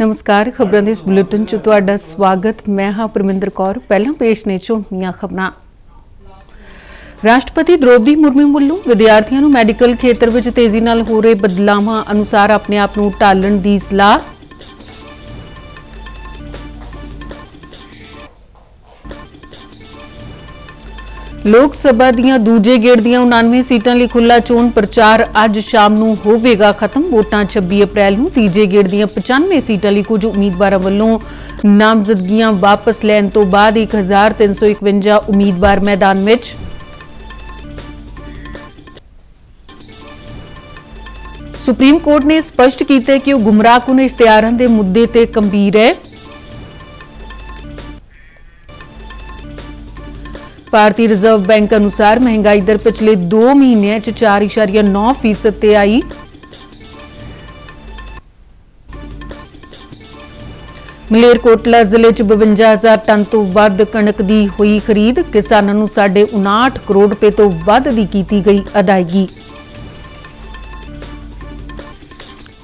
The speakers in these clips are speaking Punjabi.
ਨਮਸਕਾਰ ਖਬਰਾਂ ਦੇ ਇਸ ਬੁਲੇਟਿਨ 'ਚ ਤੁਹਾਡਾ ਸਵਾਗਤ ਮੈਂ ਹਾਂ ਪਰਮਿੰਦਰ ਕੌਰ ਪਹਿਲਾਂ ਪੇਸ਼ ਨੇ ਝੋਟੀਆਂ ਖਬਰਾਂ ਰਾਸ਼ਟਰਪਤੀ ਦ੍ਰੋਪਦੀ ਮੁਰਮੂ ਵੱਲੋਂ ਵਿਦਿਆਰਥੀਆਂ ਨੂੰ ਮੈਡੀਕਲ ਖੇਤਰ ਵਿੱਚ ਤੇਜ਼ੀ ਨਾਲ ਹੋ ਰਹੇ ਬਦਲਾਵਾਂ ਅਨੁਸਾਰ ਆਪਣੇ ਆਪ ਨੂੰ ਢਾਲਣ ਦੀ ਸਲਾਹ ਲੋਕ ਸਭਾ ਦੀਆਂ ਦੂਜੇ ਗੇੜ ਦੀਆਂ 99 ਸੀਟਾਂ ਲਈ ਖੁੱਲਾ ਚੋਣ ਪ੍ਰਚਾਰ ਅੱਜ ਸ਼ਾਮ ਨੂੰ ਹੋਵੇਗਾ ਖਤਮ ਵੋਟਾਂ 26 ਅਪ੍ਰੈਲ ਨੂੰ ਤੀਜੇ ਗੇੜ ਦੀਆਂ 95 ਸੀਟਾਂ ਲਈ ਕੁਝ ਉਮੀਦਵਾਰਾਂ ਵੱਲੋਂ ਨਾਮਜ਼ਦਗੀਆਂ ਵਾਪਸ ਲੈਣ ਤੋਂ ਬਾਅਦ 1351 ਉਮੀਦਵਾਰ ਮੈਦਾਨ ਵਿੱਚ ਸੁਪਰੀਮ ਕੋਰਟ ਨੇ ਸਪਸ਼ਟ ਕੀਤਾ ਕਿ ਉਹ ਗੁੰਮਰਾਹਕੁਨ ਇਸ਼ਤਿਹਾਰਾਂ ਦੇ ਮੁੱਦੇ ਤੇ ਗੰਭੀਰ ਹੈ ਭਾਰਤੀ ਰਿਜ਼ਰਵ ਬੈਂਕ ਅਨੁਸਾਰ ਮਹਿੰਗਾਈ ਦਰ ਪਿਛਲੇ 2 ਮਹੀਨਿਆਂ 'ਚ 4.9% ਤੇ ਆਈ ਮਲੇਰਕੋਟਲਾ ਜ਼ਿਲ੍ਹੇ 'ਚ 52000 ਟਨ ਤੋਂ ਵੱਧ ਕਣਕ ਦੀ ਹੋਈ ਖਰੀਦ ਕਿਸਾਨਾਂ ਨੂੰ 59 ਕਰੋੜ ਰੁਪਏ ਤੋਂ ਵੱਧ ਦੀ ਕੀਤੀ ਗਈ ਅਦਾਇਗੀ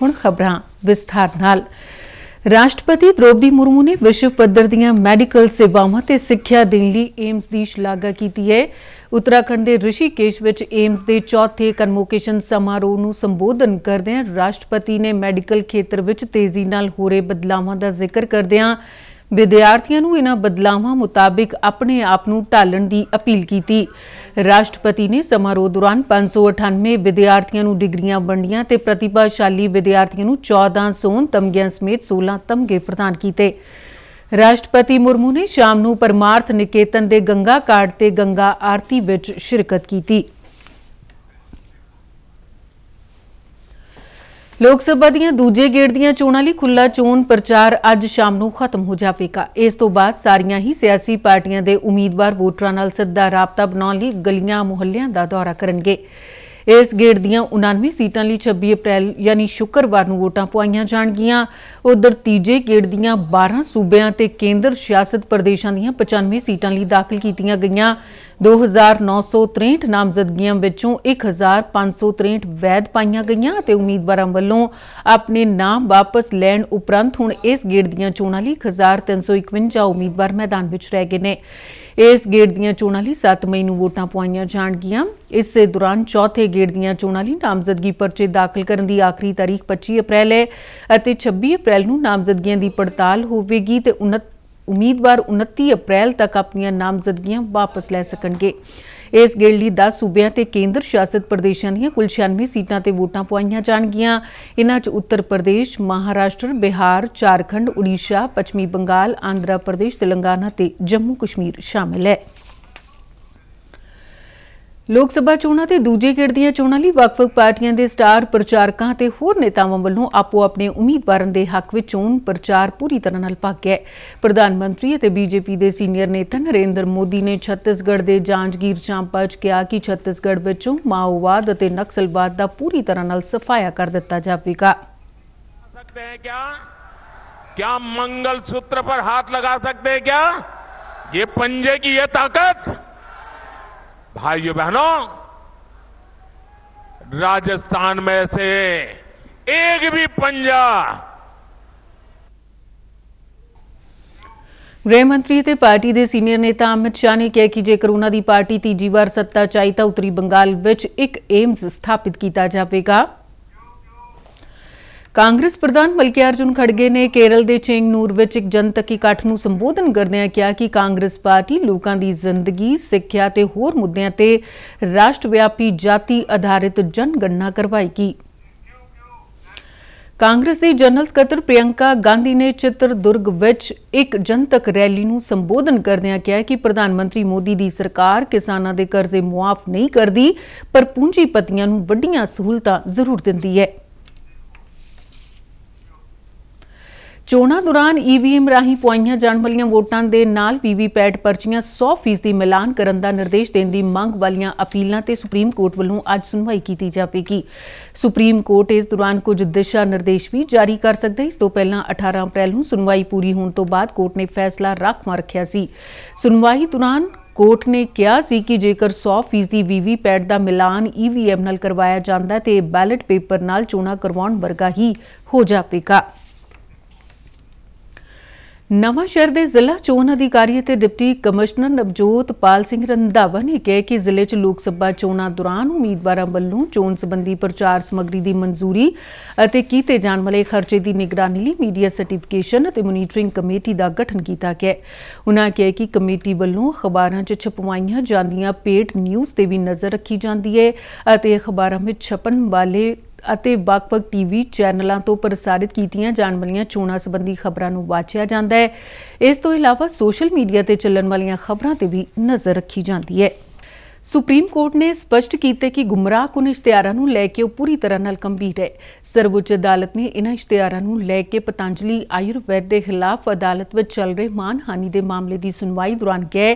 ਹੁਣ ਖਬਰਾਂ ਵਿਸਥਾਰ ਨਾਲ ਰਾਸ਼ਟਰਪਤੀ ਦ੍ਰੋਪਦੀ ਮੁਰਮੂ ਨੇ ਵਿਸ਼ਵ ਪੱਧਰ ਦੀਆਂ ਮੈਡੀਕਲ ਸੇਵਾਵਾਂ ਤੇ ਸਿੱਖਿਆ ਦੇਣ ਲਈ ਏਮਸ ਦੀ ਸ਼ਲਾਘਾ ਕੀਤੀ ਹੈ ਉੱਤਰਾਖੰਡ ਦੇ ਰਿਸ਼ੀਕੇਸ਼ ਵਿੱਚ ਏਮਸ ਦੇ ਚੌਥੇ ਕਨਵੋਕੇਸ਼ਨ ਸਮਾਰੋਹ ਨੂੰ ਸੰਬੋਧਨ ਕਰਦਿਆਂ ਰਾਸ਼ਟਰਪਤੀ ਨੇ ਮੈਡੀਕਲ ਖੇਤਰ ਵਿੱਚ ਤੇਜ਼ੀ ਨਾਲ ਹੋ ਰਹੇ ਬਦਲਾਵਾਂ ਦਾ ਜ਼ਿਕਰ ਕਰਦਿਆਂ ਵਿਦਿਆਰਥੀਆਂ ਨੂੰ ਇਹਨਾਂ ਬਦਲਾਵਾਂ ਮੁਤਾਬਿਕ ਆਪਣੇ ਆਪ ਨੂੰ ਢਾਲਣ ਦੀ ਅਪੀਲ ਕੀਤੀ ਰਾਸ਼ਟਰਪਤੀ ਨੇ ਸਮਾਰੋਹ ਦੌਰਾਨ 598 ਵਿਦਿਆਰਥੀਆਂ ਨੂੰ ਡਿਗਰੀਆਂ ਵੰਡੀਆਂ ਤੇ ਪ੍ਰਤਿਭਾਸ਼ਾਲੀ ਵਿਦਿਆਰਥੀਆਂ ਨੂੰ 14 ਸੋਨ ਤਮਗਿਆਂ ਸਮੇਤ 16 ਤਮਗੇ ਪ੍ਰਦਾਨ ਕੀਤੇ ਰਾਸ਼ਟਰਪਤੀ ਮੁਰਮੂ ਨੇ ਸ਼ਾਮ ਨੂੰ ਪਰਮਾਰਥ ਨਿਕੇਤਨ ਦੇ ਗੰਗਾ ਕਾਰਡ ਤੇ ਗੰਗਾ ਆਰਤੀ ਵਿੱਚ ਸ਼ਿਰਕਤ ਕੀਤੀ ਲੋਕ ਸਭਾ ਦੀਆਂ ਦੂਜੇ ਗੇੜ ਦੀਆਂ ਚੋਣਾਂ ਲਈ ਖੁੱਲਾ ਚੋਣ ਪ੍ਰਚਾਰ ਅੱਜ ਸ਼ਾਮ ਨੂੰ ਖਤਮ ਹੋ ਜਾਵੇਗਾ ਇਸ ਤੋਂ ਬਾਅਦ ਸਾਰੀਆਂ ਹੀ ਸਿਆਸੀ ਪਾਰਟੀਆਂ ਦੇ ਉਮੀਦਵਾਰ ਵੋਟਰਾਂ ਨਾਲ ਸਿੱਧਾ ਰابطਾ ਬਣਾਉਣ ਲਈ ਗਲੀਆਂ ਮੁਹੱਲਿਆਂ ਦਾ ਦੌਰਾ ਕਰਨਗੇ ਇਸ ਗੇੜ ਦੀਆਂ 99 ਸੀਟਾਂ ਲਈ 26 ਅਪ੍ਰੈਲ ਯਾਨੀ ਸ਼ੁੱਕਰਵਾਰ ਨੂੰ ਵੋਟਾਂ ਪੁਆਈਆਂ ਜਾਣਗੀਆਂ ਉਧਰ ਤੀਜੇ ਗੇੜ ਦੀਆਂ 12 ਸੂਬਿਆਂ ਤੇ ਕੇਂਦਰ ਸ਼ਾਸਿਤ ਪ੍ਰਦੇਸ਼ਾਂ ਦੀਆਂ 95 ਸੀਟਾਂ ਲਈ ਦਾਖਲ ਕੀਤੀਆਂ ਗਈਆਂ 2963 ਨਾਮਜ਼ਦਗੀਆਂ ਵਿੱਚੋਂ 1563 ਵੈਧ ਪਾਈਆਂ ਗਈਆਂ ਤੇ ਉਮੀਦਵਾਰਾਂ ਵੱਲੋਂ ਆਪਣੇ ਨਾਮ ਵਾਪਸ ਲੈਣ ਉਪਰੰਤ ਹੁਣ ਇਸ ਗੇੜ ਦੀਆਂ ਚੋਣਾਂ ਲਈ 1351 ਉਮੀਦਵਾਰ ਮੈਦਾਨ ਵਿੱਚ ਰਹਿ ਗਏ ਨੇ ਇਸ ਗੇੜ ਦੀਆਂ ਚੋਣਾਂ ਲਈ 7 ਮਈ ਨੂੰ ਵੋਟਾਂ ਪਵਾਈਆਂ ਜਾਣਗੀਆਂ ਇਸੇ ਦੌਰਾਨ ਚੌਥੇ ਗੇੜ ਦੀਆਂ ਚੋਣਾਂ ਲਈ ਨਾਮਜ਼ਦਗੀ ਪਰਚੇ ਦਾਖਲ ਕਰਨ ਦੀ ਆਖਰੀ ਤਾਰੀਖ 25 ਅਪ੍ਰੈਲ ਹੈ ਅਤੇ 26 ਅਪ੍ਰੈਲ ਨੂੰ ਨਾਮਜ਼ਦਗੀਆਂ ਦੀ ਪੜਤਾਲ ਹੋਵੇਗੀ ਤੇ ਉਮੀਦਵਾਰ 29 ਅਪ੍ਰੈਲ ਤੱਕ ਆਪਣੀਆਂ ਨਾਮਜ਼ਦਗੀਆਂ ਵਾਪਸ ਲੈ ਸਕਣਗੇ ਇਸ ਗਿਲਡ ਲਈ 10 ਸੂਬਿਆਂ ਤੇ ਕੇਂਦਰ ਸ਼ਾਸਿਤ ਪ੍ਰਦੇਸ਼ਾਂ ਦੀਆਂ ਕੁੱਲ 96 ਸੀਟਾਂ ਤੇ ਵੋਟਾਂ ਪਵਾਈਆਂ ਜਾਣਗੀਆਂ ਇਹਨਾਂ 'ਚ ਉੱਤਰ ਪ੍ਰਦੇਸ਼ ਮਹਾਰਾਸ਼ਟਰ ਬਿਹਾਰ ਝਾਰਖੰਡ ਉੜੀਸਾ ਪੱਛਮੀ ਬੰਗਾਲ ਆਂਧਰਾ ਪ੍ਰਦੇਸ਼ ਤੇਲੰਗਾਨਾ ਤੇ ਜੰਮੂ ਕਸ਼ਮੀਰ ਸ਼ਾਮਿਲ ਹੈ ਲੋਕ ਸਭਾ ਚੋਣਾਂ ਤੇ ਦੂਜੇ ਗੇੜ ਦੀਆਂ ਚੋਣਾਂ ਲਈ ਵੱਖ-ਵੱਖ ਪਾਰਟੀਆਂ ਦੇ ਸਟਾਰ ਪ੍ਰਚਾਰਕਾਂ ਤੇ ਹੋਰ ਨੇਤਾਵਾਂ ਵੱਲੋਂ ਆਪੋ ਆਪਣੇ ਉਮੀਦਵਾਰਾਂ ਦੇ ਹੱਕ ਵਿੱਚ ਚੋਣ ਪ੍ਰਚਾਰ ਪੂਰੀ ਤਰ੍ਹਾਂ ਨਾਲ ਭੱਗ ਗਿਆ ਪ੍ਰਧਾਨ ਮੰਤਰੀ ਅਤੇ ਬੀਜੇਪੀ ਦੇ ਸੀਨੀਅਰ ਨੇਤਾ ਨਰਿੰਦਰ ਮੋਦੀ ਨੇ ਛੱਤੀਸਗੜ੍ਹ ਦੇ ਜਾਂਜਗੀਰ ਚਾਂਪਾ 'ਚ ਕਿਹਾ ਕਿ ਛੱਤੀਸਗੜ੍ਹ ਵਿੱਚੋਂ ਮਾਓਵਾਦ ਅਤੇ ਨਕਸਲਵਾਦ ਦਾ ਪੂਰੀ ਤਰ੍ਹਾਂ ਨਾਲ ਸਫਾਇਆ ਕਰ ਦਿੱਤਾ ਜਾਵੇਗਾ सकते हैं ਕਿਆ? ਕਿਆ ਮੰਗਲ ਸੂਤਰ पर ਹੱਥ ਲਗਾ सकते हैं ਕਿਆ? ਇਹ ਪੰਜੇ की ਇਹ ਤਾਕਤ भाइयों बहनों राजस्थान में से एक भी पंजा ਗ੍ਰਹਿ ਮੰਤਰੀ ਤੇ ਪਾਰਟੀ ਦੇ ਸੀਨੀਅਰ ਨੇਤਾ ਅਮਿਤ ਸ਼ਾਹ ਨੇ ਕਿਹਾ ਕਿ ਜੇ ਕਰੋਨਾ ਦੀ ਪਾਰਟੀ ਤੀਜੀ ਵਾਰ ਸੱਤਾ ਚਾਹੀ ਤਾਂ ਉੱਤਰੀ ਬੰਗਾਲ ਵਿੱਚ ਇੱਕ ਏਮਸ ਸਥਾਪਿਤ ਕੀਤਾ ਜਾਵੇਗਾ ਕਾਂਗਰਸ ਪ੍ਰਧਾਨ ਅਰਜੁਨ ਖੜਗੇ ਨੇ ਕੇਰਲ ਦੇ ਚੇਂਗਨੂਰ ਵਿੱਚ ਇੱਕ ਜਨਤਕ ਇਕੱਠ ਨੂੰ ਸੰਬੋਧਨ ਕਰਦਿਆਂ ਕਿਹਾ ਕਿ ਕਾਂਗਰਸ ਪਾਰਟੀ ਲੋਕਾਂ ਦੀ ਜ਼ਿੰਦਗੀ, ਸਿੱਖਿਆ ਤੇ ਹੋਰ ਮੁੱਦਿਆਂ ਤੇ ਰਾਸ਼ਟਰਵਿਆਪੀ ਜਾਤੀ ਆਧਾਰਿਤ ਜਨਗਣਨਾ ਕਰਵਾਏਗੀ। ਕਾਂਗਰਸ ਦੀ ਜਨਰਲ ਸਕੱਤਰ ਪ੍ਰਿਯੰਕਾ ਗਾਂਧੀ ਨੇ ਚਿੱਤਰਦੁਰਗ ਵਿੱਚ ਇੱਕ ਜਨਤਕ ਰੈਲੀ ਨੂੰ ਸੰਬੋਧਨ ਕਰਦਿਆਂ ਕਿਹਾ ਕਿ ਪ੍ਰਧਾਨ ਮੰਤਰੀ ਮੋਦੀ ਦੀ ਸਰਕਾਰ ਕਿਸਾਨਾਂ ਦੇ ਕਰਜ਼ੇ ਮੁਆਫ ਨਹੀਂ ਕਰਦੀ ਪਰ ਪੂੰਜੀਪਤੀਆਂ ਨੂੰ ਵੱਡੀਆਂ ਸਹੂਲਤਾਂ ਜ਼ਰੂਰ ਦਿੰਦੀ ਹੈ। ਚੋਣਾਂ ਦੌਰਾਨ ਈਵੀਐਮ ਰਾਹੀਂ ਪੁਆਈਆਂ ਜਾਣ ਵਾਲੀਆਂ ਵੋਟਾਂ ਦੇ ਨਾਲ ਵੀਵੀਪੈਟ ਪਰਚੀਆਂ 100% ਦੀ ਮਿਲਾਨ ਕਰਨ ਦਾ ਨਿਰਦੇਸ਼ ਦੇਣ ਦੀ ਮੰਗ ਵਾਲੀਆਂ ਅਪੀਲਾਂ ਤੇ ਸੁਪਰੀਮ ਕੋਰਟ ਵੱਲੋਂ ਅੱਜ ਸੁਣਵਾਈ ਕੀਤੀ ਜਾਵੇਗੀ ਸੁਪਰੀਮ ਕੋਰਟ ਇਸ ਦੌਰਾਨ ਕੁਝ ਦਿਸ਼ਾ ਨਿਰਦੇਸ਼ ਵੀ ਜਾਰੀ ਕਰ ਸਕਦਾ ਇਸ ਤੋਂ ਪਹਿਲਾਂ 18 ਅਪ੍ਰੈਲ ਨੂੰ ਸੁਣਵਾਈ ਪੂਰੀ ਹੋਣ ਤੋਂ ਬਾਅਦ ਕੋਰਟ ਨੇ ਫੈਸਲਾ ਰਾਖਵਾਂ ਰੱਖਿਆ ਸੀ ਸੁਣਵਾਈ ਦੌਰਾਨ ਕੋਰਟ ਨੇ ਕਿਹਾ ਸੀ ਕਿ ਜੇਕਰ 100% ਵੀਵੀਪੈਟ ਦਾ ਮਿਲਾਨ ਈਵੀਐਮ ਨਾਲ ਕਰਵਾਇਆ ਜਾਂਦਾ ਤੇ ਬੈਲਟ ਪੇਪਰ ਨਾਲ ਚੋਣਾਂ ਕਰਵਾਉਣ ਵਰਗਾ ਹੀ ਹੋ ਜਾਵੇਗਾ ਨਵਾਂ ਸ਼ਹਿਰ ਦੇ ਜ਼ਿਲ੍ਹਾ ਚੋਣ ਅਧਿਕਾਰੀ ਅਤੇ ਡਿਪਟੀ ਕਮਿਸ਼ਨਰ ਨਵਜੋਤ ਪਾਲ ਸਿੰਘ ਰੰਧਾਵਾ ਨੇ ਕਿਹਾ ਕਿ ਜ਼ਿਲ੍ਹੇ 'ਚ ਲੋਕ ਸਭਾ ਚੋਣਾਂ ਦੌਰਾਨ ਉਮੀਦਵਾਰਾਂ ਵੱਲੋਂ ਚੋਣ ਸੰਬੰਧੀ ਪ੍ਰਚਾਰ ਸਮੱਗਰੀ ਦੀ ਮਨਜ਼ੂਰੀ ਅਤੇ ਕੀਤੇ ਜਾਣ ਵਾਲੇ ਖਰਚੇ ਦੀ ਨਿਗਰਾਨੀ ਲਈ ਮੀਡੀਆ ਸਰਟੀਫਿਕੇਸ਼ਨ ਅਤੇ ਮੋਨੀਟਰਿੰਗ ਕਮੇਟੀ ਦਾ ਗਠਨ ਕੀਤਾ ਗਿਆ ਹੈ। ਉਨ੍ਹਾਂ ਕਿਹਾ ਕਿ ਕਮੇਟੀ ਵੱਲੋਂ ਅਖਬਾਰਾਂ 'ਚ ਛਪਵਾਈਆਂ ਜਾਂਦੀਆਂ ਪੇਡ ਨਿਊਜ਼ ਤੇ ਵੀ ਨਜ਼ਰ ਰੱਖੀ ਜਾਂਦੀ ਹੈ ਅਤੇ ਅਖਬਾਰਾਂ ਵਿੱਚ ਛਪਣ ਵਾਲੇ ਅਤੇ ਵੱਖ-ਵੱਖ ਟੀਵੀ ਚੈਨਲਾਂ ਤੋਂ ਪ੍ਰਸਾਰਿਤ ਕੀਤੀਆਂ ਜਾਣ ਵਾਲੀਆਂ ਚੋਣਾਂ ਸੰਬੰਧੀ ਖਬਰਾਂ ਨੂੰ ਵਾਚਿਆ ਜਾਂਦਾ ਹੈ ਇਸ ਤੋਂ ਇਲਾਵਾ ਸੋਸ਼ਲ ਮੀਡੀਆ ਤੇ ਚੱਲਣ ਵਾਲੀਆਂ ਖਬਰਾਂ ਤੇ ਵੀ ਨਜ਼ਰ ਰੱਖੀ ਜਾਂਦੀ ਹੈ ਸੁਪਰੀਮ ਕੋਰਟ ਨੇ ਸਪਸ਼ਟ ਕੀਤਾ ਕਿ ਗੁੰਮਰਾਹਕੁਨ ਇਸ਼ਤਿਹਾਰਾਂ ਨੂੰ ਲੈ ਕੇ ਉਹ ਪੂਰੀ ਤਰ੍ਹਾਂ ਨਾਲ ਗੰਭੀਰ ਹੈ ਸਰਵਉੱਚ ਅਦਾਲਤ ਨੇ ਇਹਨਾਂ ਇਸ਼ਤਿਹਾਰਾਂ ਨੂੰ ਲੈ ਕੇ ਪਤੰਜਲੀ ਆਯੁਰਵੈਦ ਦੇ ਖਿਲਾਫ ਅਦਾਲਤ ਵਿੱਚ ਚੱਲ ਰਹੇ ਮਾਨਹਾਨੀ ਦੇ ਮਾਮਲੇ ਦੀ ਸੁਣਵਾਈ ਦੌਰਾਨ ਕਿਹਾ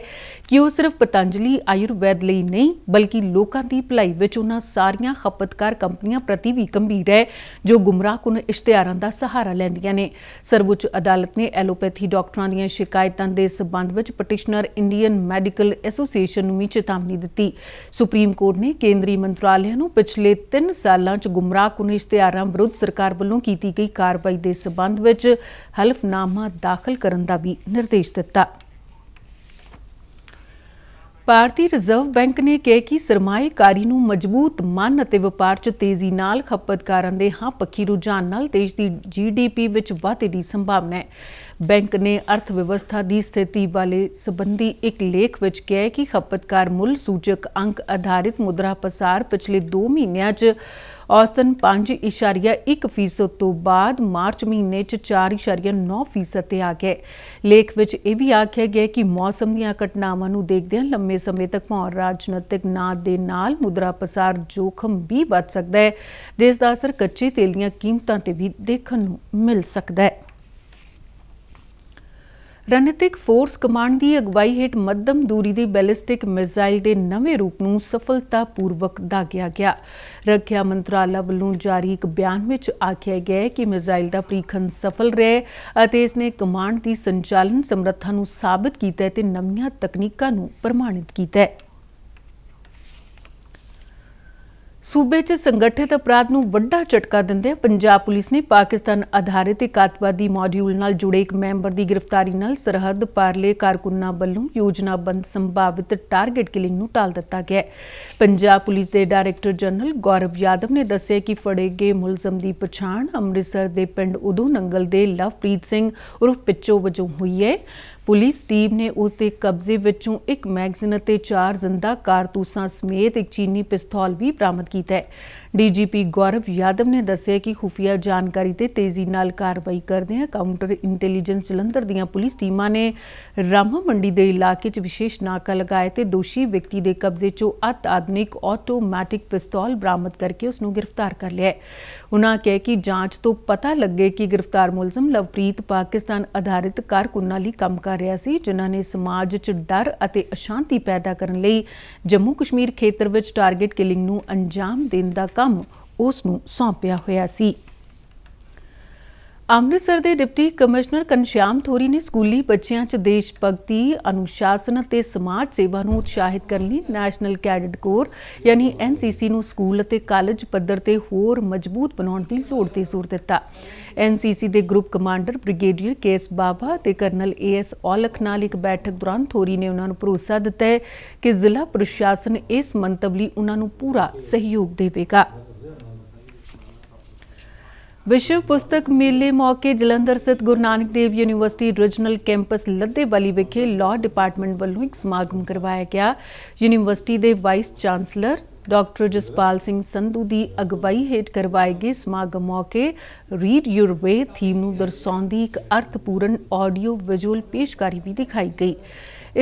ਕਿ ਉਹ ਸਿਰਫ ਪਤੰਜਲੀ ਆਯੁਰਵੈਦ ਲਈ ਨਹੀਂ ਬਲਕਿ ਲੋਕਾਂ ਦੀ ਭਲਾਈ ਵਿੱਚ ਉਹਨਾਂ ਸਾਰੀਆਂ ਖਪਤਕਾਰ ਕੰਪਨੀਆਂ ਪ੍ਰਤੀ ਵੀ ਗੰਭੀਰ ਹੈ ਜੋ ਗੁੰਮਰਾਹਕੁਨ ਇਸ਼ਤਿਹਾਰਾਂ ਦਾ ਸਹਾਰਾ ਲੈਂਦੀਆਂ ਨੇ ਸਰਵਉੱਚ ਅਦਾਲਤ ਨੇ ਐਲੋਪੈਥੀ ਡਾਕਟਰਾਂ ਦੀਆਂ ਸ਼ਿਕਾਇਤਾਂ ਦੇ ਸਬੰਧ ਵਿੱਚ ਪਟੀਸ਼ਨਰ ਇੰਡੀਅਨ ਮੈਡੀਕਲ ਐਸੋਸੀਏਸ਼ਨ ਨੂੰ ਵੀ ਚੇਤਾਵਨੀ ਦਿੱਤੀ ਦਿੱਤੀ ਸੁਪਰੀਮ ਕੋਰਟ ਨੇ ਕੇਂਦਰੀ ਮੰਤਰਾਲਿਆਂ ਨੂੰ ਪਿਛਲੇ 3 ਸਾਲਾਂ 'ਚ ਗੁੰਮਰਾਹਕੁਨ ਇਸ਼ਤਿਹਾਰਾਂ ਵਿਰੁੱਧ ਸਰਕਾਰ ਵੱਲੋਂ ਕੀਤੀ ਗਈ ਕਾਰਵਾਈ ਦੇ ਸਬੰਧ ਵਿੱਚ ਹਲਫਨਾਮਾ ਦਾਖਲ ਕਰਨ ਦਾ ਵੀ ਨਿਰਦੇਸ਼ ਦਿੱਤਾ ਭਾਰਤੀ ਰਿਜ਼ਰਵ ਬੈਂਕ ਨੇ ਕਿਹਾ ਕਿ ਸਰਮਾਏਕਾਰੀ ਨੂੰ ਮਜ਼ਬੂਤ ਮੰਨ ਅਤੇ ਵਪਾਰ 'ਚ ਤੇਜ਼ੀ ਨਾਲ ਖਪਤਕਾਰਾਂ ਦੇ ਹਾਂ ਪੱਖੀ ਰੁਝਾਨ ਨਾਲ ਦੇਸ਼ ਦੀ ਜੀਡੀਪੀ ਵਿੱਚ ਵਾਧੇ ਦੀ ਸੰਭਾਵਨਾ ਹੈ ਬੈਂਕ ਨੇ ਅਰਥ ਵਿਵਸਥਾ ਦੀ ਸਥਿਤੀ ਵਾਲੇ ਸੰਬੰਧੀ ਇੱਕ ਲੇਖ ਵਿੱਚ ਕਿਹਾ ਕਿ ਖਪਤਕਾਰ ਮੁੱਲ ਸੂਚਕ ਅੰਕ ਆਧਾਰਿਤ ਮੁਦਰਾ ਪਸਾਰ ਪਿਛਲੇ 2 ਮਹੀਨਿਆਂ 'ਚ ਔਸਤਨ 5.1% ਤੋਂ ਬਾਅਦ ਮਾਰਚ ਮਹੀਨੇ 'ਚ 4.9% ਤੇ ਆ ਗਿਆ ਲੇਖ ਵਿੱਚ ਇਹ ਵੀ ਆਖਿਆ ਗਿਆ ਕਿ ਮੌਸਮ ਦੀਆਂ ਘਟਨਾਵਾਂ ਨੂੰ ਦੇਖਦਿਆਂ ਲੰਮੇ ਸਮੇਂ ਤੱਕ ਮੌਰ ਰਾਜਨੀਤਿਕ ਨਾਦ ਦੇ ਨਾਲ ਮੁਦਰਾ ਪਸਾਰ ਜੋਖਮ ਵੀ ਵੱਧ ਸਕਦਾ ਹੈ ਜਿਸ ਦਾ ਅਸਰ ਕੱਚੇ ਤੇਲ ਦੀਆਂ ਕੀਮਤਾਂ ਤੇ ਵੀ ਦੇਖਣ ਨੂੰ ਮਿਲ ਸਕਦਾ ਹੈ ਰਣਨੀਤਿਕ ਫੋਰਸ ਕਮਾਂਡ ਦੀ ਅਗਵਾਈ ਹੇਠ ਮੱਧਮ ਦੂਰੀ ਦੇ ਬੈਲਿਸਟਿਕ ਮਿਜ਼ਾਈਲ ਦੇ ਨਵੇਂ ਰੂਪ ਨੂੰ ਸਫਲਤਾਪੂਰਵਕ ਦਾਗਿਆ ਗਿਆ ਰੱਖਿਆ ਮੰਤਰਾਲਾ ਵੱਲੋਂ ਜਾਰੀ ਇੱਕ ਬਿਆਨ ਵਿੱਚ ਆਖਿਆ ਗਿਆ ਹੈ ਕਿ ਮਿਜ਼ਾਈਲ ਦਾ ਪ੍ਰੀਖਣ ਸਫਲ ਰਿਹਾ ਅਤੇ ਇਸ ਨੇ ਕਮਾਂਡ ਦੀ ਸੰਚਾਲਨ ਸਮਰੱਥਾ ਨੂੰ ਸਾਬਤ ਕੀਤਾ ਤੇ ਨਵੀਆਂ ਤਕਨੀਕਾਂ ਨੂੰ ਪ੍ਰਮਾਣਿਤ ਕੀਤਾ ਹੈ ਸੂਬੇ 'ਚ ਸੰਗਠਿਤ ਅਪਰਾਧ ਨੂੰ ਵੱਡਾ ਝਟਕਾ ਦਿੰਦੇ ਪੰਜਾਬ ਪੁਲਿਸ ਨੇ ਪਾਕਿਸਤਾਨ ਆਧਾਰਿਤ ਇੱਕ ਆਤਵਾਦੀ ਮੋਡਿਊਲ ਨਾਲ ਜੁੜੇ ਇੱਕ ਮੈਂਬਰ ਦੀ ਗ੍ਰਿਫਤਾਰੀ ਨਾਲ ਸਰਹੱਦ ਪਾਰਲੇ ਕਾਰਕੁਨਾਂ ਵੱਲੋਂ ਯੋਜਨਾਬੰਦ ਸੰਭਾਵਿਤ ਟਾਰਗੇਟ ਕਿਲਿੰਗ ਨੂੰ ਟਾਲ ਦਿੱਤਾ ਗਿਆ ਪੰਜਾਬ ਪੁਲਿਸ ਦੇ ਡਾਇਰੈਕਟਰ ਜਨਰਲ ਗੌਰਵ ਯਾਦਵ ਨੇ ਦੱਸਿਆ ਕਿ ਫੜੇ ਗਏ ਮੁਲਜ਼ਮ ਦੀ ਪਛਾਣ ਅੰਮ੍ਰਿਤਸਰ ਦੇ ਪਿੰਡ ਉਦੋਂ ਨੰਗਲ ਦੇ ਲਵਪ੍ਰੀਤ ਸਿੰਘ ਉਰਫ ਪਿੱਚੋ ਵਜੋਂ ਹੋਈ ਹੈ ਪੁਲਿਸ ਟੀਮ ਨੇ ਉਸ ਦੇ ਕਬਜ਼ੇ ਵਿੱਚੋਂ ਇੱਕ ਮੈਗਜ਼ੀਨ ਅਤੇ ਚਾਰ ਜ਼ਿੰਦਾ ਕਾਰਤੂਸਾਂ ਸਮੇਤ ਇੱਕ ਚੀਨੀ ਪਿਸਤੌਲ ਵੀ ਬਰਾਮਦ ਕੀਤਾ ਹੈ ਡੀਜੀਪੀ ਗੌਰਵ ਯਾਦਵ ਨੇ ਦੱਸਿਆ ਕਿ ਖੁਫੀਆ ਜਾਣਕਾਰੀ ਤੇ ਤੇਜ਼ੀ ਨਾਲ ਕਾਰਵਾਈ ਕਰਦੇ ਆ ਕਾਊਂਟਰ ਇੰਟੈਲੀਜੈਂਸ ਜਲੰਧਰ ਦੀਆਂ ਪੁਲਿਸ ਟੀਮਾਂ ਨੇ ਰਾਮਾ ਮੰਡੀ ਦੇ ਇਲਾਕੇ 'ਚ ਵਿਸ਼ੇਸ਼ ਨਾਕਾ ਲਗਾਏ ਤੇ ਦੋਸ਼ੀ ਵਿਅਕਤੀ ਦੇ ਕਬਜ਼ੇ 'ਚੋਂ ਅਤ ਆਧੁਨਿਕ ਆਟੋਮੈਟਿਕ ਪਿਸਤੌਲ ਬਰਾਮਦ ਕਰਕੇ ਉਸ ਨੂੰ ਗ੍ਰਿਫਤਾਰ ਕਰ ਲਿਆ ਹੈ ਉਨ੍ਹਾਂ ਕਿਹਾ ਕਿ ਜਾਂਚ ਤੋਂ ਪਤਾ ਲੱਗੇ ਕਿ ਗ੍ਰਿਫਤਾਰ ਮੁਲਜ਼ਮ ਲਵਪ੍ਰੀਤ ਪਾਕਿਸਤਾਨ ਆਧਾਰਿਤ ਕਾਰਕੁਨਾਂ ਲਈ ਕੰਮ ਕਰ ਰਿਹਾ ਸੀ ਜਿਨ੍ਹਾਂ ਨੇ ਸਮਾਜ 'ਚ ਡਰ ਅਤੇ ਅਸ਼ਾਂਤੀ ਪੈਦਾ ਕਰਨ ਲਈ ਜੰਮੂ ਕਸ਼ਮੀਰ ਖੇਤਰ ਵਿੱਚ ਟਾਰਗੇਟ ਕਿਲਿੰਗ ਨੂੰ ਅੰਜਾਮ ਦੇਣ ਦਾ ਕੰਮ ਉਸ ਨੂੰ ਸੌਂਪਿਆ ਹੋਇਆ ਸੀ ਅੰਮ੍ਰਿਤਸਰ ਦੇ ਡਿਪਟੀ ਕਮਿਸ਼ਨਰ ਕਨਸ਼ਿਆਮ ਥੋਰੀ ਨੇ ਸਕੂਲੀ ਬੱਚਿਆਂ 'ਚ ਦੇਸ਼ ਭਗਤੀ, ਅਨੁਸ਼ਾਸਨ ਤੇ ਸਮਾਜ ਸੇਵਾ ਨੂੰ ਉਤਸ਼ਾਹਿਤ ਕਰਨ ਲਈ ਨੈਸ਼ਨਲ ਕੈਡਟ ਕੋਰ ਯਾਨੀ ਐਨਸੀਸੀ ਨੂੰ ਸਕੂਲ ਅਤੇ ਕਾਲਜ ਪੱਧਰ ਤੇ ਹੋਰ ਮਜ਼ਬੂਤ ਬਣਾਉਣ ਦੀ ਲੋੜ ਤੇ ਜ਼ੋਰ ਦਿੱਤਾ। ਐਨਸੀਸੀ ਦੇ group commander brigadier KS Baba ਤੇ ਕਰਨਲ ਏਐਸ ਔਲਖ ਨਾਲ ਇੱਕ ਬੈਠਕ ਦੌਰਾਨ ਥੋਰੀ ਨੇ ਉਹਨਾਂ ਨੂੰ ਭਰੋਸਾ ਦਿੱਤਾ ਕਿ ਜ਼ਿਲ੍ਹਾ ਪ੍ਰਸ਼ਾਸਨ ਇਸ ਮੰਤਵ ਲਈ ਉਹਨਾਂ ਨੂੰ ਪੂਰਾ ਸਹਿਯੋਗ ਦੇਵੇਗਾ। ਵਿਸ਼ਵ ਪੁਸਤਕ ਮੇਲੇ ਮੌਕੇ ਜਲੰਧਰ ਸਥਿਤ Guru Nanak Dev university regional campus Laddewali ਵਿਖੇ ਲਾਅ ਡਿਪਾਰਟਮੈਂਟ ਵੱਲੋਂ ਇੱਕ ਸਮਾਗਮ ਕਰਵਾਇਆ ਗਿਆ ਯੂਨੀਵਰਸਿਟੀ ਦੇ vice chancellor doctor Jaspal Singh Sandhu ਦੀ ਅਗਵਾਈ ਹੇਠ ਕਰਵਾਏ ਗਏ ਸਮਾਗਮ ਮੌਕੇ ਰੀਡ ਯੂਰ ਵੇ ਥੀਮ ਨੂੰ ਦਰਸਾਉਂਦੀ ਇੱਕ ਅਰਥਪੂਰਨ ਆਡੀਓ ਵਿਜ਼ੂਅਲ ਪੇਸ਼ਕਾਰੀ ਵੀ ਦਿਖਾਈ ਗਈ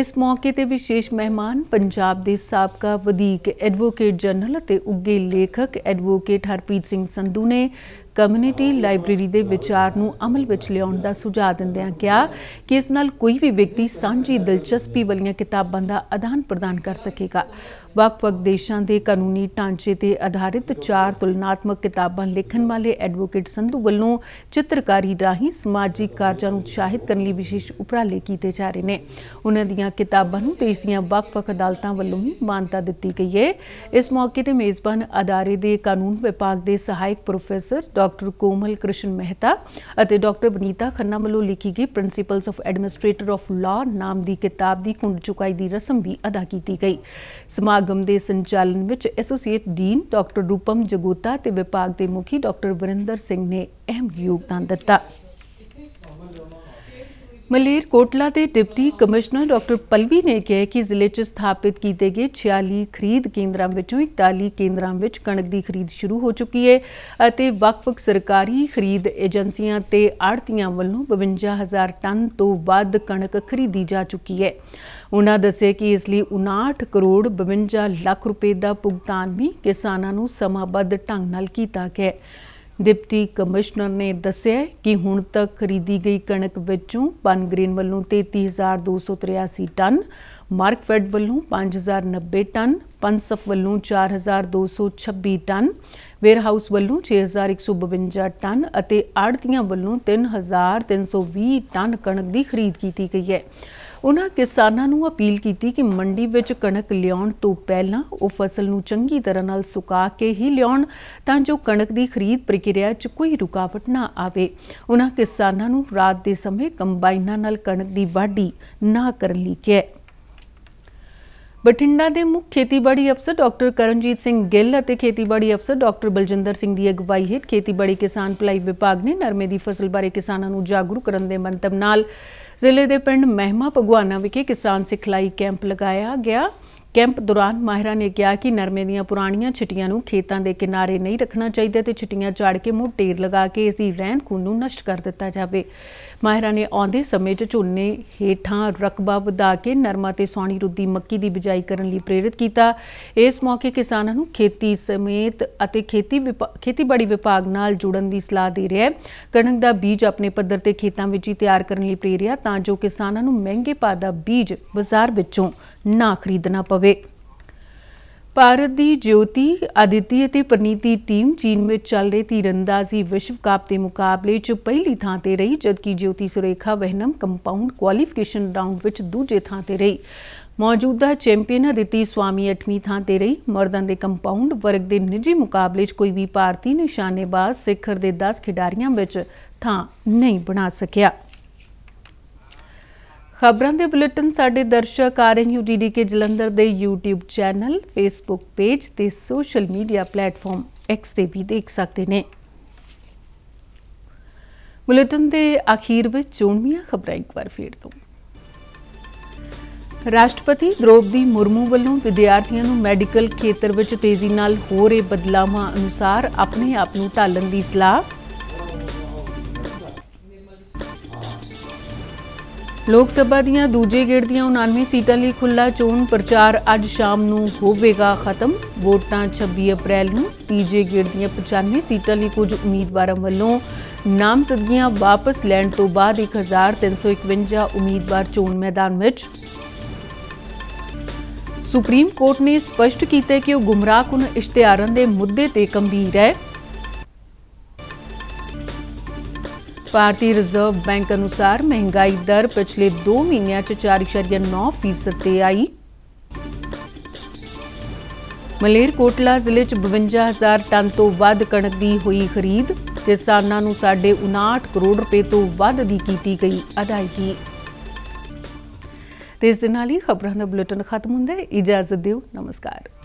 ਇਸ ਮੌਕੇ ਤੇ ਵਿਸ਼ੇਸ਼ ਮਹਿਮਾਨ ਪੰਜਾਬ ਦੇ ਸਾਬਕਾ ਵਧੀਕ ਐਡਵੋਕੇਟ ਜਨਰਲ ਅਤੇ ਉੱਗੇ ਲੇਖਕ ਐਡਵੋਕੇਟ ਹਰਪ੍ਰੀਤ ਸਿੰਘ ਸੰਧੂ ਨੇ ਕਮਿਊਨਿਟੀ ਲਾਇਬ੍ਰੇਰੀ ਦੇ ਵਿਚਾਰ ਨੂੰ ਅਮਲ ਵਿੱਚ ਲਿਆਉਣ ਦਾ ਸੁਝਾਅ ਦਿੰਦਿਆਂ ਕਿਹਾ ਕਿ ਇਸ ਨਾਲ ਕੋਈ ਵੀ ਵਿਅਕਤੀ ਸਾਂਝੀ ਦਿਲਚਸਪੀ ਵਾਲੀਆਂ ਕਿਤਾਬਾਂ ਦਾ ਆਦਾਨ-ਪ੍ਰਦਾਨ ਕਰ ਸਕੇਗਾ ਵੱਖ-ਵੱਖ ਦੇਸ਼ਾਂ ਦੇ ਕਾਨੂੰਨੀ ਢਾਂਚੇ ਤੇ ਆਧਾਰਿਤ ਚਾਰ ਤੁਲਨਾਤਮਕ ਕਿਤਾਬਾਂ ਲਿਖਣ ਵਾਲੇ ਐਡਵੋਕੇਟ ਸੰਧੂ ਵੱਲੋਂ ਚਿੱਤਰਕਾਰੀ ਰਾਹੀਂ ਸਮਾਜਿਕ ਕਾਰਜਾਂ ਨੂੰ ਉਤਸ਼ਾਹਿਤ ਕਰਨ ਲਈ ਵਿਸ਼ੇਸ਼ ਉਪਰਾਲੇ ਕੀਤੇ ਜਾ ਰਹੇ ਨੇ ਉਹਨਾਂ ਦੀਆਂ ਕਿਤਾਬਾਂ ਨੂੰ ਦੇਸ਼ ਦੀਆਂ ਵੱਖ-ਵੱਖ ਅਦਾਲਤਾਂ ਵੱਲੋਂ ਵੀ ਮਾਨਤਾ ਦਿੱਤੀ ਗਈ ਹੈ ਇਸ ਮੌਕੇ ਤੇ ਮੇਜ਼ਬਾਨ ਅਦਾਰੇ ਦੇ ਕਾਨੂੰਨ ਵਿਭਾਗ ਦੇ ਸਹਾਇਕ ਪ੍ਰੋਫੈਸਰ ਡਾ ਡਾਕਟਰ ਕੋਮਲ ਕ੍ਰਿਸ਼ਨ ਮਹਿਤਾ ਅਤੇ ਡਾਕਟਰ ਬਨੀਤਾ ਖੰਨਾ ਵੱਲੋਂ ਲਿਖੀ ਗਈ principles of administrator of law ਨਾਮ ਦੀ ਕਿਤਾਬ ਦੀ ਕੁੰਡ ਚੁਕਾਈ ਦੀ ਰਸਮ ਵੀ ਅਦਾ ਕੀਤੀ ਗਈ ਸਮਾਗਮ ਦੇ ਸੰਚਾਲਨ ਵਿੱਚ associate dean doctor Roopam Jagota ਤੇ ਵਿਭਾਗ ਦੇ ਮੁਖੀ ਡਾਕਟਰ ਵਰਿੰਦਰ ਸਿੰਘ ਨੇ ਅਹਿਮ ਯੋਗਦਾਨ ਦਿੱਤਾ ਮਲੇਰ ਕੋਟਲਾ ਦੇ ਡਿਪਟੀ ਕਮਿਸ਼ਨਰ ਡਾਕਟਰ ਪਲਵੀ ਨੇ ਕਿਹਾ ਕਿ ਜ਼ਿਲ੍ਹੇ 'ਚ ਸਥਾਪਿਤ ਕੀਤੇ ਗਏ 46 ਖਰੀਦ ਕੇਂਦਰਾਂ ਵਿੱਚੋਂ 41 ਕੇਂਦਰਾਂ ਵਿੱਚ ਕਣਕ ਦੀ ਖਰੀਦ ਸ਼ੁਰੂ ਹੋ ਚੁੱਕੀ ਹੈ ਅਤੇ ਵੱਖ-ਵੱਖ ਸਰਕਾਰੀ ਖਰੀਦ ਏਜੰਸੀਆਂ ਤੇ ਆੜਤੀਆਂ ਵੱਲੋਂ 52000 ਟਨ ਤੋਂ ਵੱਧ ਕਣਕ ਖਰੀਦੀ ਜਾ ਚੁੱਕੀ ਹੈ ਉਹਨਾਂ ਦੱਸਿਆ ਕਿ ਇਸ ਲਈ 59 ਕਰੋੜ 52 ਲੱਖ ਰੁਪਏ ਦਾ ਭੁਗਤਾਨ ਵੀ ਕਿਸਾਨਾਂ ਨੂੰ ਸਮਾਬੱਧ ਢੰਗ ਨਾਲ ਕੀਤਾ ਗਿਆ ਹੈ ਡਿਪਟੀ ਕਮਿਸ਼ਨਰ ਨੇ ਦੱਸਿਆ ਕਿ ਹੁਣ ਤੱਕ ਖਰੀਦੀ ਗਈ ਕਣਕ ਵਿੱਚੋਂ ਪਨਗ੍ਰੀਨ ਵੱਲੋਂ 33283 ਟਨ ਮਾਰਕਫੈਡ ਵੱਲੋਂ 5090 ਟਨ ਪੰਸਫ ਵੱਲੋਂ 4226 ਟਨ ਵੇਅਰਹਾਊਸ ਵੱਲੋਂ 6152 ਟਨ ਅਤੇ ਆੜਤੀਆਂ ਵੱਲੋਂ 3320 ਟਨ ਕਣਕ ਦੀ ਖਰੀਦ ਕੀਤੀ ਗਈ ਹੈ ਉਹਨਾਂ ਕਿਸਾਨਾਂ ਨੂੰ ਅਪੀਲ ਕੀਤੀ ਕਿ ਮੰਡੀ ਵਿੱਚ ਕਣਕ ਲਿਆਉਣ ਤੋਂ ਪਹਿਲਾਂ ਉਹ ਫਸਲ ਨੂੰ ਚੰਗੀ ਤਰ੍ਹਾਂ ਨਾਲ ਸੁਕਾ ਕੇ ਹੀ ਲਿਆਉਣ ਤਾਂ ਜੋ ਕਣਕ ਦੀ ਖਰੀਦ ਪ੍ਰਕਿਰਿਆ 'ਚ ਕੋਈ ਰੁਕਾਵਟ ਨਾ ਆਵੇ ਉਹਨਾਂ ਕਿਸਾਨਾਂ ਨੂੰ ਰਾਤ ਦੇ ਸਮੇਂ ਕੰਬਾਈਨਾਂ ਨਾਲ ਕਣਕ ਦੀ ਵਾਢੀ ਨਾ ਕਰਨ ਲਈ ਕਿਹਾ ਬਠਿੰਡਾ ਦੇ ਮੁੱਖ ਖੇਤੀਬਾੜੀ ਅਫਸਰ ਡਾਕਟਰ ਕਰਨਜੀਤ ਸਿੰਘ ਗਿੱਲ ਅਤੇ ਖੇਤੀਬਾੜੀ ਅਫਸਰ ਡਾਕਟਰ ਬਲਜਿੰਦਰ ਸਿੰਘ ਦੀ ਅਗਵਾਈ ਹੇਠ ਖੇਤੀਬਾੜੀ ਕਿਸਾਨ ਭਲਾਈ ਵਿਭਾਗ ਨੇ ਨਰਮੇ ਦੀ ਫਸਲ ਬਾਰੇ ਕਿਸਾਨਾਂ ਨੂੰ ਜਾਗਰੂਕ ਕਰਨ ਦੇ ਮੰਤਵ ਨਾਲ ਜ਼ਿਲ੍ਹੇ ਦੇ ਪਿੰਡ ਮਹਿਮਾ ਭਗਵਾਨਾ ਵਿਖੇ ਕਿਸਾਨ ਸਿਖਲਾਈ ਕੈਂਪ ਲਗਾਇਆ ਗਿਆ ਕੈਂਪ ਦੌਰਾਨ ਮਾਹਿਰਾਂ ਨੇ ਕਿਹਾ ਕਿ ਨਰਮੇ ਦੀਆਂ ਪੁਰਾਣੀਆਂ ਛਟੀਆਂ ਨੂੰ ਖੇਤਾਂ ਦੇ ਕਿਨਾਰੇ ਨਹੀਂ ਰੱਖਣਾ ਚਾਹੀਦਾ ਤੇ ਛਟੀਆਂ ਝਾੜ ਕੇ ਮੂੰਹ ਲਗਾ ਕੇ ਇਸ ਦੀ ਰਹਿਣ ਖੂਨ ਨੂੰ ਨਸ਼ਟ ਕਰ ਦਿੱਤਾ ਜਾਵੇ ਮਾਹਿਰਾਂ ਨੇ ਆਉਂਦੇ ਸਮੇਂ 'ਚ ਝੋਨੇ ਹੇਠਾਂ ਰਕਬਾ ਵਧਾ ਕੇ ਨਰਮਾ ਤੇ ਸੌਣੀ ਰੁੱਦੀ ਮੱਕੀ ਦੀ ਬਿਜਾਈ ਕਰਨ ਲਈ ਪ੍ਰੇਰਿਤ ਕੀਤਾ ਇਸ ਮੌਕੇ ਕਿਸਾਨਾਂ ਨੂੰ ਖੇਤੀ ਸਮੇਤ ਅਤੇ ਖੇਤੀ ਖੇਤੀਬਾੜੀ ਵਿਭਾਗ ਨਾਲ ਜੁੜਨ ਦੀ ਸਲਾਹ ਦੇ ਰਿਹਾ ਹੈ ਕਣਕ ਦਾ ਬੀਜ ਆਪਣੇ ਪੱਧਰ ਤੇ ਖੇਤਾਂ ਵਿੱਚ ਹੀ ਤਿਆਰ ਕਰਨ ਲਈ ਪ੍ਰੇਰਿਆ ਤਾਂ ਜੋ ਕਿਸਾਨਾਂ ਨੂੰ ਮਹਿੰਗੇ ਭਾਅ ਦਾ ਬੀਜ ਬਾਜ਼ਾਰ ਵਿੱਚੋਂ ਨਾ ਖਰੀਦਣਾ ਪਵੇ ਭਾਰਤ ਦੀ ਜੋਤੀ ਅਦਿਤੀ ਅਤੇ ਪ੍ਰਨੀਤੀ ਟੀਮ ਚੀਨ ਵਿੱਚ ਚੱਲ ਰਹੇ ਤੀਰੰਦਾਜ਼ੀ ਵਿਸ਼ਵ ਕੱਪ ਦੇ ਮੁਕਾਬਲੇ 'ਚ ਪਹਿਲੀ ਥਾਂ ਤੇ ਰਹੀ ਜਦਕਿ Jyothi Surekha Vennam compound qualification round ਵਿੱਚ ਦੂਜੇ ਥਾਂ ਤੇ ਰਹੀ ਮੌਜੂਦਾ ਚੈਂਪੀਅਨ ਅਦਿਤੀ ਸਵਾਮੀ 8ਵੀਂ ਥਾਂ ਤੇ ਰਹੀ ਮਰਦਾਂ ਦੇ ਕੰਪਾਊਂਡ ਵਰਗ ਦੇ ਨਿੱਜੀ ਮੁਕਾਬਲੇ 'ਚ ਕੋਈ ਵੀ ਭਾਰਤੀ ਨਿਸ਼ਾਨੇਬਾਜ਼ ਸਿਖਰ ਦੇ 10 ਖਿਡਾਰੀਆਂ ਵਿੱਚ ਥਾਂ ਨਹੀਂ ਬਣਾ ਸਕਿਆ ਖਬਰਾਂ ਦੇ ਬੁਲੇਟਿਨ ਸਾਡੇ ਦਰਸ਼ਕ ਆਰਐਨਯੂ ਡੀਡੀਕੇ ਜਲੰਧਰ ਦੇ YouTube ਚੈਨਲ, Facebook ਪੇਜ ਤੇ ਸੋਸ਼ਲ ਮੀਡੀਆ ਪਲੇਟਫਾਰਮ X ਤੇ ਵੀ ਦੇਖ ਸਕਦੇ ਨੇ। ਬੁਲੇਟਿਨ ਦੇ ਅਖੀਰ ਵਿੱਚ ਚੋਣਵੀਆਂ ਖਬਰਾਂ ਇੱਕ ਵਾਰ ਫੇਰ ਤੋਂ। ਰਾਸ਼ਟਰਪਤੀ ਦ੍ਰੋਪਦੀ ਮੁਰਮੂ ਵੱਲੋਂ ਵਿਦਿਆਰਥੀਆਂ ਨੂੰ ਮੈਡੀਕਲ ਖੇਤਰ ਵਿੱਚ ਤੇਜ਼ੀ ਨਾਲ ਹੋ ਰਹੇ ਬਦਲਾਵਾਂ ਅਨੁਸਾਰ ਆਪਣੇ ਆਪ ਨੂੰ ਢਾਲਣ ਦੀ ਸਲਾਹ ਲੋਕ ਸਭਾ ਦੀਆਂ ਦੂਜੇ ਗੇੜ ਦੀਆਂ 99 ਸੀਟਾਂ ਲਈ ਖੁੱਲਾ ਚੋਣ ਪ੍ਰਚਾਰ ਅੱਜ ਸ਼ਾਮ ਨੂੰ ਹੋਵੇਗਾ ਖਤਮ ਵੋਟਾਂ 26 ਅਪ੍ਰੈਲ ਨੂੰ ਤੀਜੇ ਗੇੜ ਦੀਆਂ 95 ਸੀਟਾਂ ਲਈ ਕੁਝ ਉਮੀਦਵਾਰਾਂ ਵੱਲੋਂ ਨਾਮਜ਼ਦਗੀਆਂ ਵਾਪਸ ਲੈਣ ਤੋਂ ਬਾਅਦ 1351 ਉਮੀਦਵਾਰ ਚੋਣ ਮੈਦਾਨ ਵਿੱਚ ਸੁਪਰੀਮ ਕੋਰਟ ਨੇ ਸਪਸ਼ਟ ਕੀਤਾ ਕਿ ਉਹ ਗੁੰਮਰਾਹਕੁਨ ਇਸ਼ਤਿਹਾਰਾਂ ਦੇ ਮੁੱਦੇ ਤੇ ਗੰਭੀਰ ਹੈ ਭਾਰਤੀ ਰਿਜ਼ਰਵ ਬੈਂਕ ਅਨੁਸਾਰ ਮਹਿੰਗਾਈ ਦਰ ਪਿਛਲੇ 2 ਮਹੀਨਿਆਂ 'ਚ 4.9% ਤੇ ਆਈ ਮਲੇਰਕੋਟਲਾ ਜ਼ਿਲ੍ਹੇ 'ਚ 52000 ਟਨ ਤੋਂ ਵੱਧ ਕਣਕ ਦੀ ਹੋਈ ਖਰੀਦ ਕਿਸਾਨਾਂ ਨੂੰ 59 ਕਰੋੜ ਰੁਪਏ ਤੋਂ ਵੱਧ ਦੀ ਕੀਤੀ ਗਈ ਅਦਾਇਗੀ ਤੇ ਇਸ ਦਿਨ ਨਾਲ ਹੀ ਖਬਰਾਂ ਦਾ ਬੁਲੇਟਿਨ ਖਤਮ ਹੁੰਦਾ ਹੈ ਇਜਾਜ਼ਤ ਦਿਓ ਨਮਸਕਾਰ